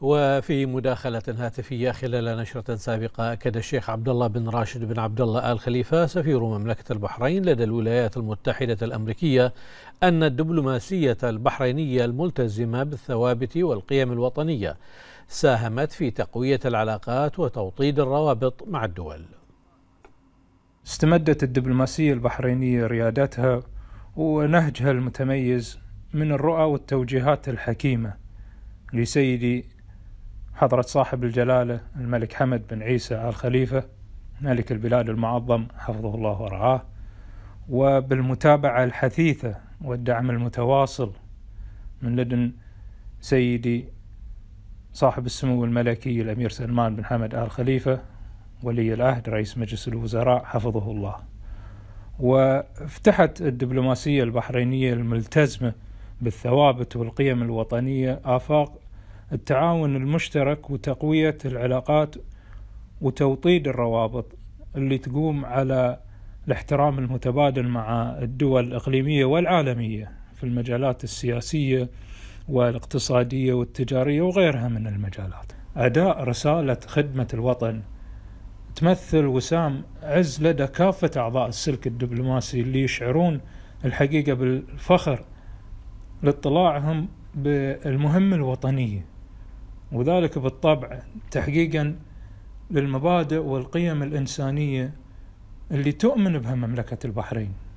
وفي مداخلة هاتفية خلال نشرة سابقة أكد الشيخ عبد الله بن راشد بن عبد الله آل خليفة سفير مملكة البحرين لدى الولايات المتحدة الأمريكية أن الدبلوماسية البحرينية الملتزمة بالثوابت والقيم الوطنية ساهمت في تقوية العلاقات وتوطيد الروابط مع الدول. استمدت الدبلوماسية البحرينية ريادتها ونهجها المتميز من الرؤى والتوجيهات الحكيمة لسيدي حضرة صاحب الجلالة الملك حمد بن عيسى آل خليفة ملك البلاد المعظم حفظه الله ورعاه وبالمتابعة الحثيثة والدعم المتواصل من لدن سيدي صاحب السمو الملكي الأمير سلمان بن حمد آل خليفة ولي العهد رئيس مجلس الوزراء حفظه الله وافتحت الدبلوماسية البحرينية الملتزمة بالثوابت والقيم الوطنية آفاق التعاون المشترك وتقوية العلاقات وتوطيد الروابط اللي تقوم على الاحترام المتبادل مع الدول الإقليمية والعالمية في المجالات السياسية والاقتصادية والتجارية وغيرها من المجالات أداء رسالة خدمة الوطن تمثل وسام عز لدى كافة أعضاء السلك الدبلوماسي اللي يشعرون الحقيقة بالفخر لاطلاعهم بالمهمة الوطنية وذلك بالطبع تحقيقا للمبادئ والقيم الإنسانية اللي تؤمن بها مملكة البحرين